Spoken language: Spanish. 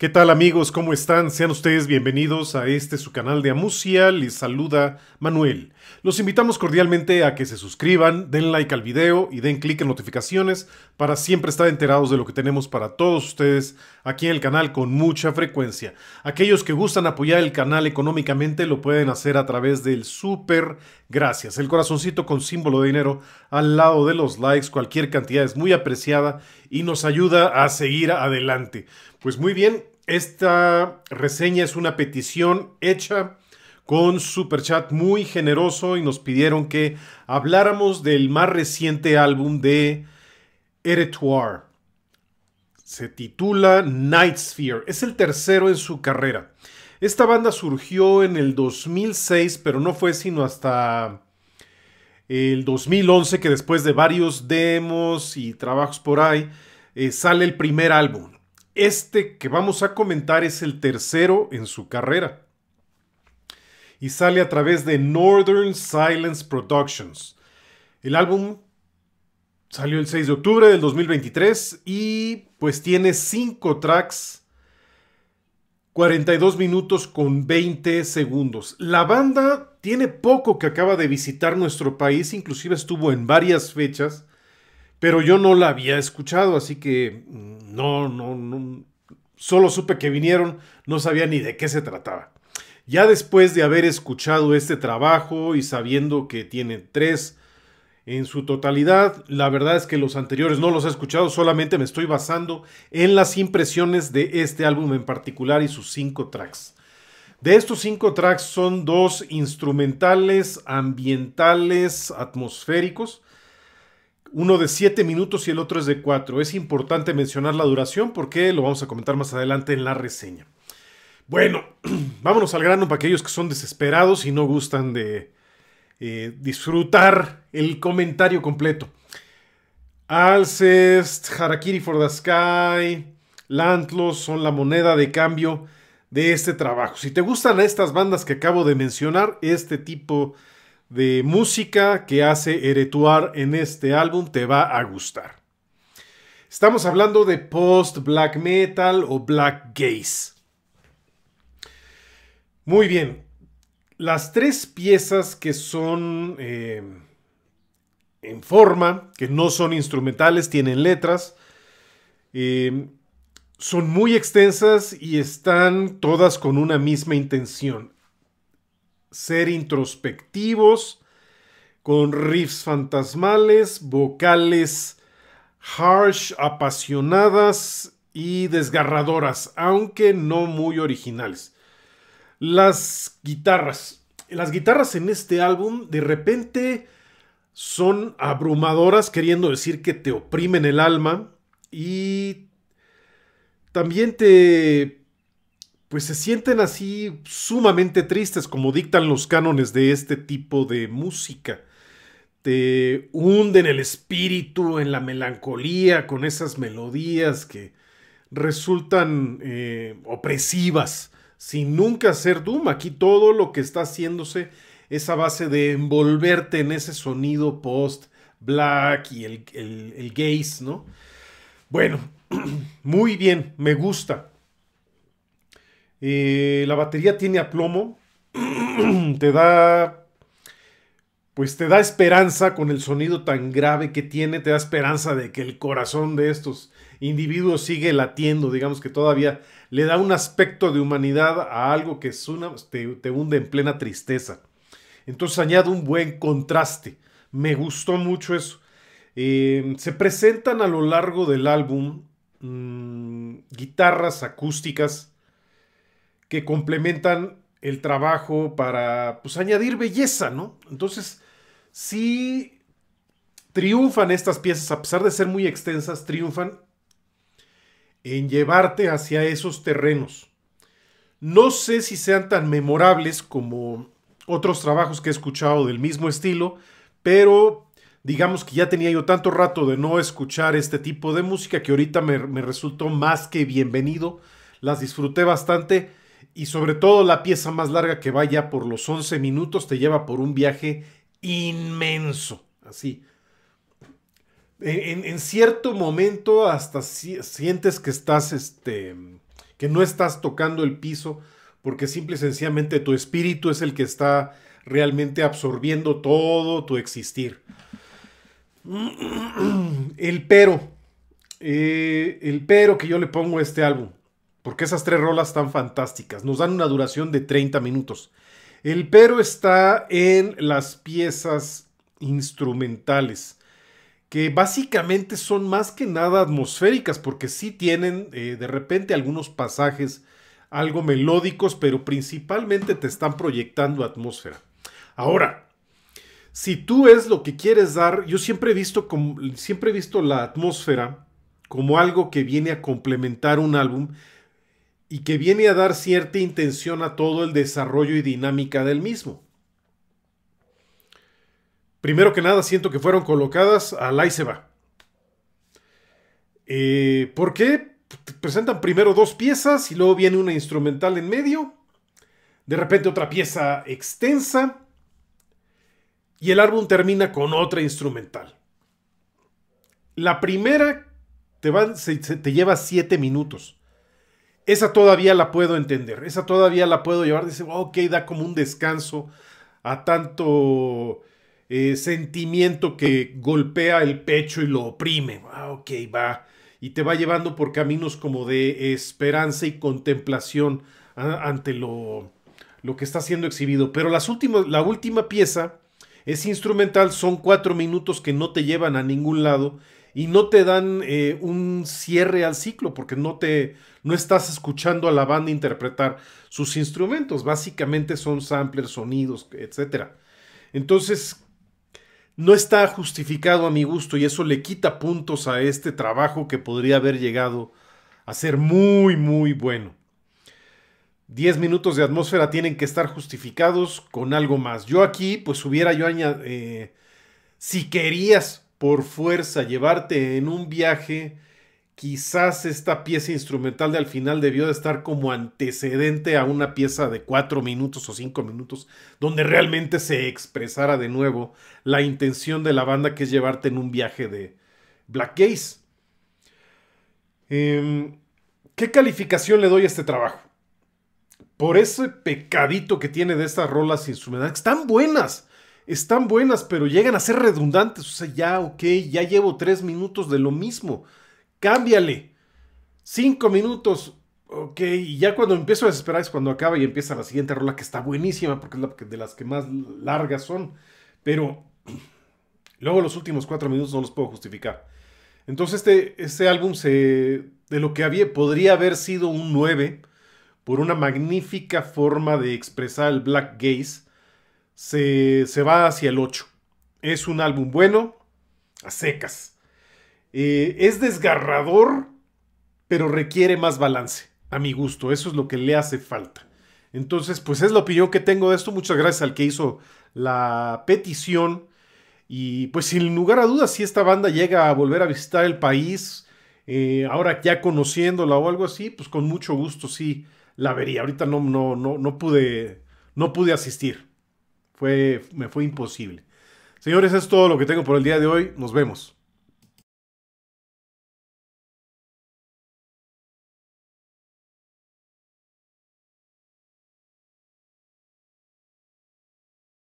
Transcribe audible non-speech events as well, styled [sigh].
¿Qué tal amigos? ¿Cómo están? Sean ustedes bienvenidos a este su canal de Amusia. Les saluda Manuel. Los invitamos cordialmente a que se suscriban, den like al video y den clic en notificaciones para siempre estar enterados de lo que tenemos para todos ustedes aquí en el canal con mucha frecuencia. Aquellos que gustan apoyar el canal económicamente lo pueden hacer a través del super gracias. El corazoncito con símbolo de dinero al lado de los likes, cualquier cantidad es muy apreciada y nos ayuda a seguir adelante. Pues muy bien, esta reseña es una petición hecha con super chat muy generoso y nos pidieron que habláramos del más reciente álbum de Eretoire. Se titula Night Sphere. Es el tercero en su carrera. Esta banda surgió en el 2006, pero no fue sino hasta el 2011 que después de varios demos y trabajos por ahí eh, sale el primer álbum. Este que vamos a comentar es el tercero en su carrera y sale a través de Northern Silence Productions. El álbum salió el 6 de octubre del 2023 y pues tiene 5 tracks, 42 minutos con 20 segundos. La banda tiene poco que acaba de visitar nuestro país, inclusive estuvo en varias fechas pero yo no la había escuchado, así que mm, no, no, no, solo supe que vinieron, no sabía ni de qué se trataba. Ya después de haber escuchado este trabajo y sabiendo que tiene tres en su totalidad, la verdad es que los anteriores no los he escuchado, solamente me estoy basando en las impresiones de este álbum en particular y sus cinco tracks. De estos cinco tracks son dos instrumentales, ambientales, atmosféricos, uno de 7 minutos y el otro es de 4. Es importante mencionar la duración porque lo vamos a comentar más adelante en la reseña. Bueno, [clears throat] vámonos al grano para aquellos que son desesperados y no gustan de eh, disfrutar el comentario completo. Alcest, Harakiri for the Sky, Lantlos son la moneda de cambio de este trabajo. Si te gustan estas bandas que acabo de mencionar, este tipo de música que hace Eretuar en este álbum te va a gustar. Estamos hablando de post-black metal o black gaze. Muy bien, las tres piezas que son eh, en forma, que no son instrumentales, tienen letras, eh, son muy extensas y están todas con una misma intención ser introspectivos, con riffs fantasmales, vocales harsh, apasionadas y desgarradoras, aunque no muy originales. Las guitarras. Las guitarras en este álbum de repente son abrumadoras, queriendo decir que te oprimen el alma y también te pues se sienten así sumamente tristes, como dictan los cánones de este tipo de música. Te hunden el espíritu en la melancolía con esas melodías que resultan eh, opresivas, sin nunca ser Doom. Aquí todo lo que está haciéndose es a base de envolverte en ese sonido post-black y el, el, el gaze, ¿no? Bueno, [clears throat] muy bien, me gusta. Eh, la batería tiene a plomo. [clears throat] te da. Pues te da esperanza con el sonido tan grave que tiene. Te da esperanza de que el corazón de estos individuos sigue latiendo. Digamos que todavía le da un aspecto de humanidad a algo que te, hunde en plena tristeza. Entonces añade un buen contraste. Me gustó mucho eso. Eh, se presentan a lo largo del álbum mm, guitarras acústicas que complementan el trabajo para pues añadir belleza, ¿no? Entonces, sí triunfan estas piezas, a pesar de ser muy extensas, triunfan en llevarte hacia esos terrenos. No sé si sean tan memorables como otros trabajos que he escuchado del mismo estilo, pero digamos que ya tenía yo tanto rato de no escuchar este tipo de música que ahorita me, me resultó más que bienvenido. Las disfruté bastante y sobre todo la pieza más larga que vaya por los 11 minutos te lleva por un viaje inmenso, así. En, cierto momento hasta sientes que estás, este, que no estás tocando el piso, porque simple y sencillamente tu espíritu es el que está realmente absorbiendo todo tu existir. [clears throat] El pero, eh, el pero que yo le pongo a este álbum porque esas tres rolas están fantásticas, nos dan una duración de 30 minutos. El pero está en las piezas instrumentales, que básicamente son más que nada atmosféricas, porque sí tienen eh, de repente algunos pasajes algo melódicos, pero principalmente te están proyectando atmósfera. Ahora, si tú es lo que quieres dar, yo siempre he visto, como, siempre he visto la atmósfera como algo que viene a complementar un álbum y que viene a dar cierta intención a todo el desarrollo y dinámica del mismo. Primero que nada, siento que fueron colocadas a ahí se va. Eh, ¿Por qué? Presentan primero dos piezas y luego viene una instrumental en medio. De repente otra pieza extensa. Y el álbum termina con otra instrumental. La primera te, te lleva siete minutos esa todavía la puedo entender, esa todavía la puedo llevar, dice, oh, ok, da como un descanso a tanto eh, sentimiento que golpea el pecho y lo oprime, ah, ok, va, y te va llevando por caminos como de esperanza y contemplación ah, ante lo, lo que está siendo exhibido. Pero las últimas, la última pieza es instrumental, son cuatro minutos que no te llevan a ningún lado y no te dan eh, un cierre al ciclo porque no te no estás escuchando a la banda interpretar sus instrumentos, básicamente son samplers, sonidos, etcétera. Entonces, no está justificado a mi gusto y eso le quita puntos a este trabajo que podría haber llegado a ser muy muy bueno. 10 minutos de atmósfera tienen que estar justificados con algo más. Yo aquí, pues hubiera yo añadido, eh, si querías por fuerza llevarte en un viaje, quizás esta pieza instrumental de al final debió de estar como antecedente a una pieza de cuatro minutos o cinco minutos, donde realmente se expresara de nuevo la intención de la banda que es llevarte en un viaje de Black Gaze. Em, ¿Qué calificación le doy a este trabajo? Por ese pecadito que tiene de estas rolas instrumentales, están buenas, están buenas, pero llegan a ser redundantes. O sea, ya, ok, ya llevo tres minutos de lo mismo. Cámbiale. Cinco minutos. Ok, y ya cuando empiezo a desesperar es cuando acaba y empieza la siguiente rola que está buenísima porque es de las que más largas son. Pero [clears throat] luego los últimos cuatro minutos no los puedo justificar. Entonces este, este álbum se, de lo que había, podría haber sido un 9 por una magnífica forma de expresar el black gaze se, va hacia el 8. Es un álbum bueno, a secas. Eh, es desgarrador, pero requiere más balance, a mi gusto. Eso es lo que le hace falta. Entonces, pues es la opinión que tengo de esto. Muchas gracias al que hizo la petición. Y pues sin lugar a dudas, si esta banda llega a volver a visitar el país, eh, ahora ya conociéndola o algo así, pues con mucho gusto sí la vería. Ahorita no, no, no, no pude, no pude asistir. Fue, me fue imposible. Señores, es todo lo que tengo por el día de hoy. Nos vemos.